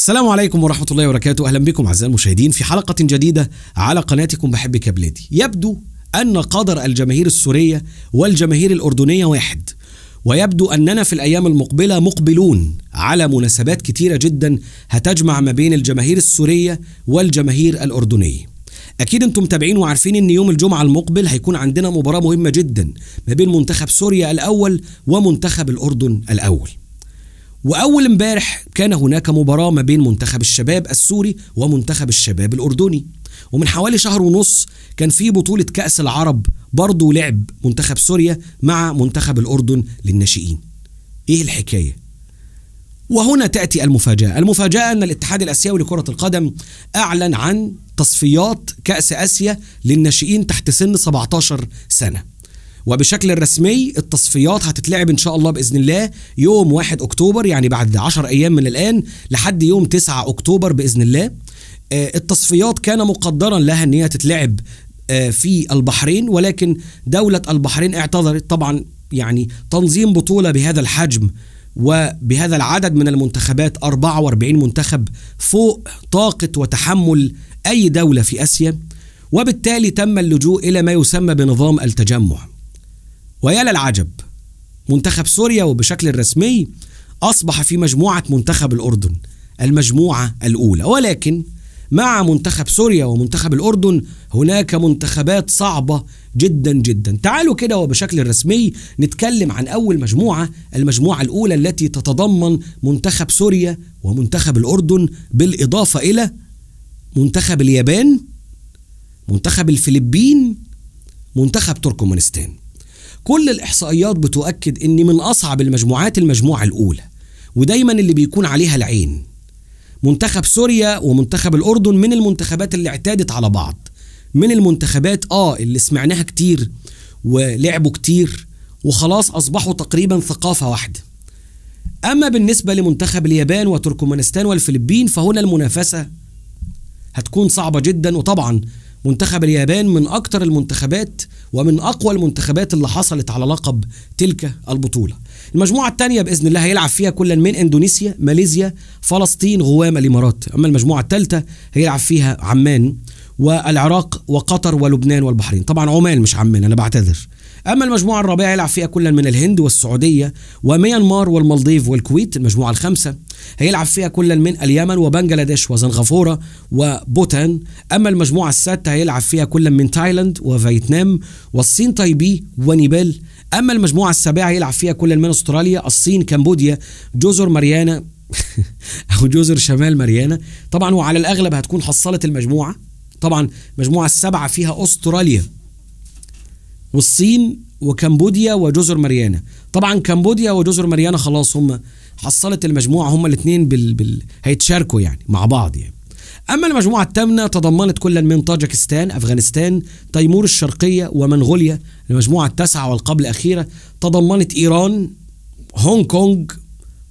السلام عليكم ورحمة الله وبركاته أهلا بكم أعزائي المشاهدين في حلقة جديدة على قناتكم بحبك يا بلادي يبدو أن قدر الجماهير السورية والجماهير الأردنية واحد ويبدو أننا في الأيام المقبلة مقبلون على مناسبات كتيرة جدا هتجمع ما بين الجماهير السورية والجماهير الأردنية اكيد انتم متابعين وعارفين ان يوم الجمعه المقبل هيكون عندنا مباراه مهمه جدا ما بين منتخب سوريا الاول ومنتخب الاردن الاول وأول امبارح كان هناك مباراة ما بين منتخب الشباب السوري ومنتخب الشباب الأردني ومن حوالي شهر ونص كان في بطولة كأس العرب برضه لعب منتخب سوريا مع منتخب الأردن للناشئين إيه الحكاية؟ وهنا تأتي المفاجأة المفاجأة أن الاتحاد الأسيوي لكرة القدم أعلن عن تصفيات كأس آسيا للناشئين تحت سن 17 سنة وبشكل رسمي التصفيات هتتلعب ان شاء الله باذن الله يوم 1 اكتوبر يعني بعد 10 ايام من الان لحد يوم 9 اكتوبر باذن الله آه، التصفيات كان مقدرا لها ان هي تتلعب آه، في البحرين ولكن دولة البحرين اعتذرت طبعا يعني تنظيم بطولة بهذا الحجم وبهذا العدد من المنتخبات 44 منتخب فوق طاقة وتحمل أي دولة في آسيا وبالتالي تم اللجوء إلى ما يسمى بنظام التجمع ويا للعجب منتخب سوريا وبشكل رسمي أصبح في مجموعة منتخب الأردن المجموعة الأولى ولكن مع منتخب سوريا ومنتخب الأردن هناك منتخبات صعبة جدا جدا تعالوا كده وبشكل رسمي نتكلم عن أول مجموعة المجموعة الأولى التي تتضمن منتخب سوريا ومنتخب الأردن بالإضافة إلى منتخب اليابان منتخب الفلبين منتخب تركمانستان كل الإحصائيات بتؤكد إن من أصعب المجموعات المجموعة الأولى ودايما اللي بيكون عليها العين منتخب سوريا ومنتخب الأردن من المنتخبات اللي اعتادت على بعض من المنتخبات آه اللي سمعناها كتير ولعبوا كتير وخلاص أصبحوا تقريبا ثقافة واحدة أما بالنسبة لمنتخب اليابان وتركمانستان والفلبين فهنا المنافسة هتكون صعبة جدا وطبعا منتخب اليابان من أكتر المنتخبات ومن أقوى المنتخبات اللي حصلت على لقب تلك البطولة المجموعة الثانية بإذن الله هيلعب فيها كل من إندونيسيا ماليزيا فلسطين غوام الإمارات أما المجموعة الثالثة هيلعب فيها عمان والعراق وقطر ولبنان والبحرين طبعا عمان مش عمان أنا بعتذر أما المجموعة الرابعة يلعب فيها كل من الهند والسعودية وميانمار والمالديف والكويت المجموعة الخامسة هيلعب فيها كل من اليمن وبنجلاديش وزنغافورة وبوتان أما المجموعة السادسة هيلعب فيها كل من تايلاند وفيتنام والصين تايبي ونيبال أما المجموعة السابعة هيلعب فيها كل من أستراليا الصين كمبوديا جزر ماريانا أو جزر شمال ماريانا طبعا وعلى الأغلب هتكون حصلت المجموعة طبعا المجموعة السبعة فيها أستراليا والصين وكمبوديا وجزر ماريانا طبعا كمبوديا وجزر ماريانا خلاص هم حصلت المجموعه هم الاثنين بال... بال... هيتشاركوا يعني مع بعض يعني اما المجموعه الثامنه تضمنت كلا من طاجكستان افغانستان تيمور الشرقيه ومنغوليا المجموعه التاسعه والقبل الاخيره تضمنت ايران هونج كونج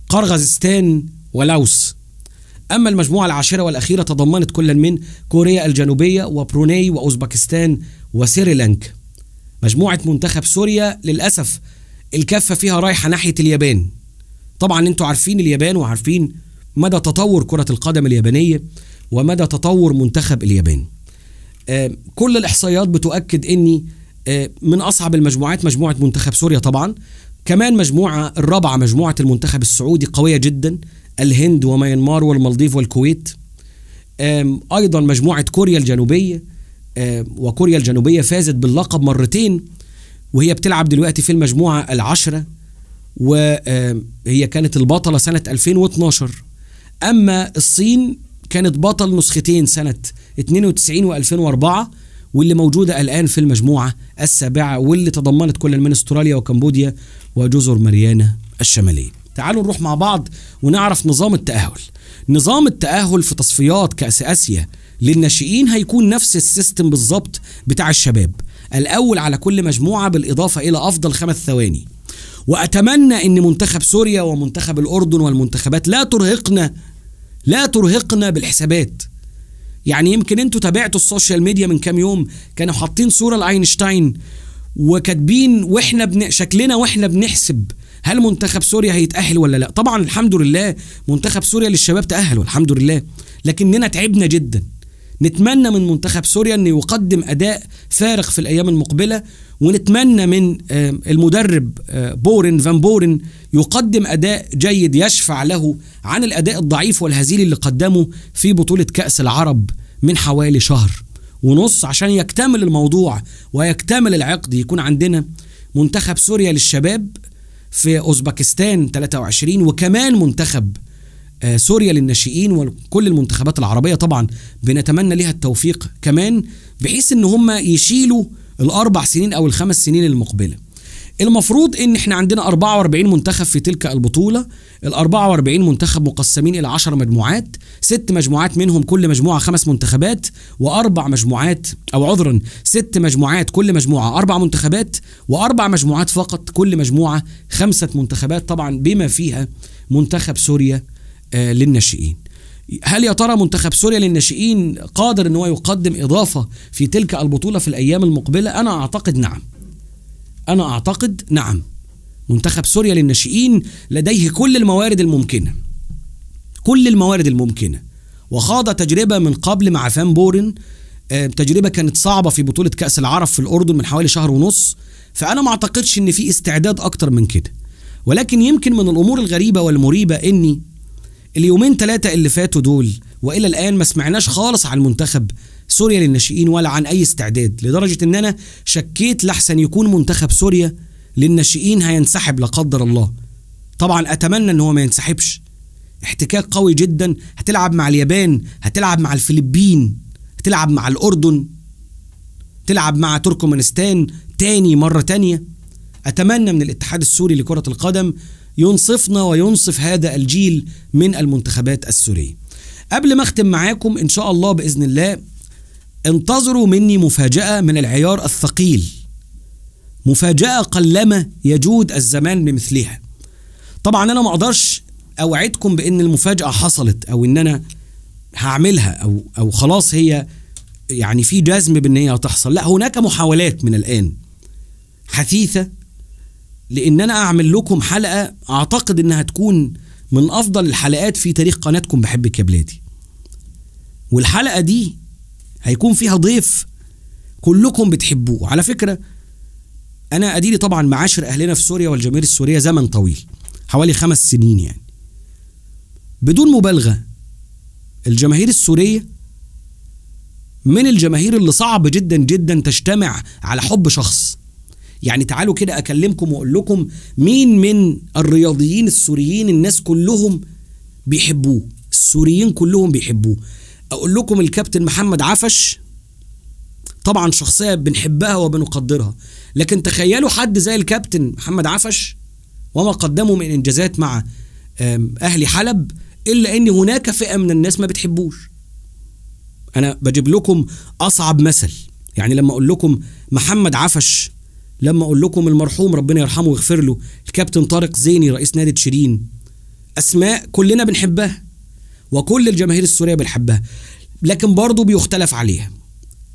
قرغزستان ولاوس أما المجموعة العاشرة والأخيرة تضمنت كلا من كوريا الجنوبية وبروني وأوزبكستان وسريلانكا مجموعه منتخب سوريا للاسف الكفه فيها رايحه ناحيه اليابان طبعا انتوا عارفين اليابان وعارفين مدى تطور كره القدم اليابانيه ومدى تطور منتخب اليابان آه، كل الاحصائيات بتؤكد اني آه، من اصعب المجموعات مجموعه منتخب سوريا طبعا كمان مجموعه الرابعه مجموعه المنتخب السعودي قويه جدا الهند وميانمار والمالديف والكويت ايضا مجموعه كوريا الجنوبيه آه، وكوريا الجنوبية فازت باللقب مرتين وهي بتلعب دلوقتي في المجموعة العشرة وهي آه، كانت البطلة سنة 2012 أما الصين كانت بطل نسختين سنة 92 و2004 واللي موجودة الآن في المجموعة السابعة واللي تضمنت كل من استراليا وكمبوديا وجزر ماريانا الشمالية تعالوا نروح مع بعض ونعرف نظام التأهل نظام التأهل في تصفيات كأس آسيا للناشئين هيكون نفس السيستم بالظبط بتاع الشباب الاول على كل مجموعه بالاضافه الى افضل خمس ثواني واتمنى ان منتخب سوريا ومنتخب الاردن والمنتخبات لا ترهقنا لا ترهقنا بالحسابات يعني يمكن انتوا تابعتوا السوشيال ميديا من كام يوم كانوا حاطين صوره لاينشتاين وكاتبين واحنا بن... شكلنا واحنا بنحسب هل منتخب سوريا هيتأهل ولا لا طبعا الحمد لله منتخب سوريا للشباب تأهلوا الحمد لله لكننا تعبنا جدا نتمنى من منتخب سوريا انه يقدم اداء فارق في الايام المقبله ونتمنى من المدرب بورن فان بورن يقدم اداء جيد يشفع له عن الاداء الضعيف والهزيل اللي قدمه في بطوله كاس العرب من حوالي شهر ونص عشان يكتمل الموضوع ويكتمل العقد يكون عندنا منتخب سوريا للشباب في اوزبكستان 23 وكمان منتخب آه، سوريا للناشئين وكل المنتخبات العربيه طبعا بنتمنى لها التوفيق كمان بحيث ان هم يشيلوا الاربع سنين او الخمس سنين المقبله المفروض ان احنا عندنا 44 منتخب في تلك البطوله ال 44 منتخب مقسمين الى 10 مجموعات ست مجموعات منهم كل مجموعه خمس منتخبات واربع مجموعات او عذرا ست مجموعات كل مجموعه اربع منتخبات واربع مجموعات فقط كل مجموعه خمسه منتخبات طبعا بما فيها منتخب سوريا آه، للناشئين هل يا ترى منتخب سوريا للناشئين قادر ان هو يقدم اضافه في تلك البطوله في الايام المقبله انا اعتقد نعم انا اعتقد نعم منتخب سوريا للناشئين لديه كل الموارد الممكنه كل الموارد الممكنه وخاض تجربه من قبل مع فان بورن آه، تجربه كانت صعبه في بطوله كاس العرب في الاردن من حوالي شهر ونص فانا ما اعتقدش ان في استعداد اكتر من كده ولكن يمكن من الامور الغريبه والمريبه اني اليومين تلاتة اللي فاتوا دول والى الان ما سمعناش خالص عن منتخب سوريا للناشئين ولا عن اي استعداد لدرجه ان انا شكيت لحسن يكون منتخب سوريا للناشئين هينسحب لا قدر الله طبعا اتمنى ان هو ما ينسحبش احتكاك قوي جدا هتلعب مع اليابان هتلعب مع الفلبين هتلعب مع الاردن تلعب مع تركمانستان تاني مره تانيه اتمنى من الاتحاد السوري لكره القدم ينصفنا وينصف هذا الجيل من المنتخبات السورية قبل ما اختم معاكم ان شاء الله باذن الله انتظروا مني مفاجأة من العيار الثقيل مفاجأة قلما يجود الزمان بمثلها طبعا انا ما اقدرش اوعدكم بان المفاجأة حصلت او ان انا هعملها او او خلاص هي يعني في جزم بان هي هتحصل لا هناك محاولات من الان حثيثة لان انا اعمل لكم حلقه اعتقد انها تكون من افضل الحلقات في تاريخ قناتكم بحبك يا بلادي والحلقه دي هيكون فيها ضيف كلكم بتحبوه على فكره انا اديري طبعا معاشر اهلنا في سوريا والجماهير السوريه زمن طويل حوالي خمس سنين يعني بدون مبالغه الجماهير السوريه من الجماهير اللي صعب جدا جدا تجتمع على حب شخص يعني تعالوا كده اكلمكم واقول لكم مين من الرياضيين السوريين الناس كلهم بيحبوه السوريين كلهم بيحبوه اقول لكم الكابتن محمد عفش طبعا شخصيه بنحبها وبنقدرها لكن تخيلوا حد زي الكابتن محمد عفش وما قدمه من انجازات مع اهلي حلب الا ان هناك فئه من الناس ما بتحبوش انا بجيب لكم اصعب مثل يعني لما اقول لكم محمد عفش لما اقول لكم المرحوم ربنا يرحمه ويغفر له الكابتن طارق زيني رئيس نادي تشيرين اسماء كلنا بنحبها وكل الجماهير السوريه بنحبها لكن برضه بيختلف عليها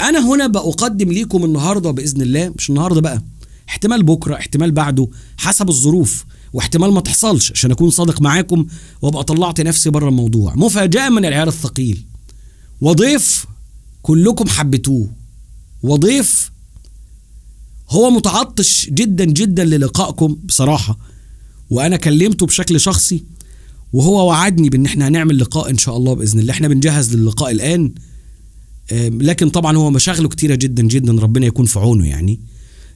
انا هنا باقدم ليكم النهارده باذن الله مش النهارده بقى احتمال بكره احتمال بعده حسب الظروف واحتمال ما تحصلش عشان اكون صادق معاكم وابقى طلعت نفسي بره الموضوع مفاجاه من العيار الثقيل وضيف كلكم حبيتوه وضيف هو متعطش جدا جدا للقائكم بصراحه وانا كلمته بشكل شخصي وهو وعدني بان احنا هنعمل لقاء ان شاء الله باذن الله احنا بنجهز للقاء الان لكن طبعا هو مشاغله كتيره جدا جدا ربنا يكون في عونه يعني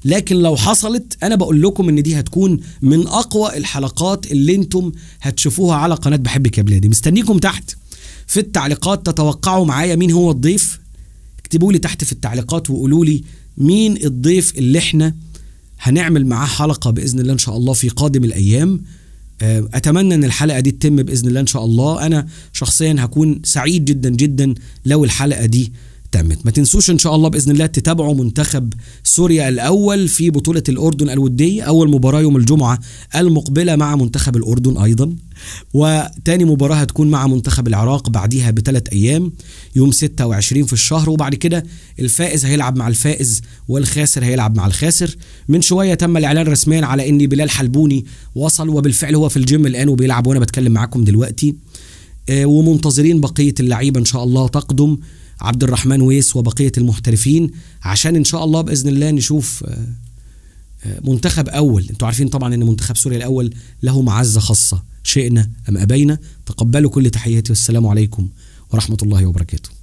لكن لو حصلت انا بقول لكم ان دي هتكون من اقوى الحلقات اللي انتم هتشوفوها على قناه بحبك يا بلادي مستنيكم تحت في التعليقات تتوقعوا معايا مين هو الضيف اكتبوا لي تحت في التعليقات وقولوا لي مين الضيف اللي احنا هنعمل معاه حلقة بإذن الله إن شاء الله في قادم الأيام آه، أتمنى أن الحلقة دي تتم بإذن الله إن شاء الله أنا شخصيا هكون سعيد جدا جدا لو الحلقة دي تمت ما تنسوش ان شاء الله باذن الله تتابعوا منتخب سوريا الاول في بطوله الاردن الوديه اول مباراه يوم الجمعه المقبله مع منتخب الاردن ايضا وتاني مباراه هتكون مع منتخب العراق بعديها بثلاث ايام يوم 26 في الشهر وبعد كده الفائز هيلعب مع الفائز والخاسر هيلعب مع الخاسر من شويه تم الاعلان رسميا على ان بلال حلبوني وصل وبالفعل هو في الجيم الان وبيلعب وانا بتكلم معاكم دلوقتي آه، ومنتظرين بقيه اللعيبه ان شاء الله تقدم عبد الرحمن ويس وبقيه المحترفين عشان ان شاء الله باذن الله نشوف آه، آه، منتخب اول انتوا عارفين طبعا ان منتخب سوريا الاول له معزه خاصه شئنا ام ابينا تقبلوا كل تحياتي والسلام عليكم ورحمه الله وبركاته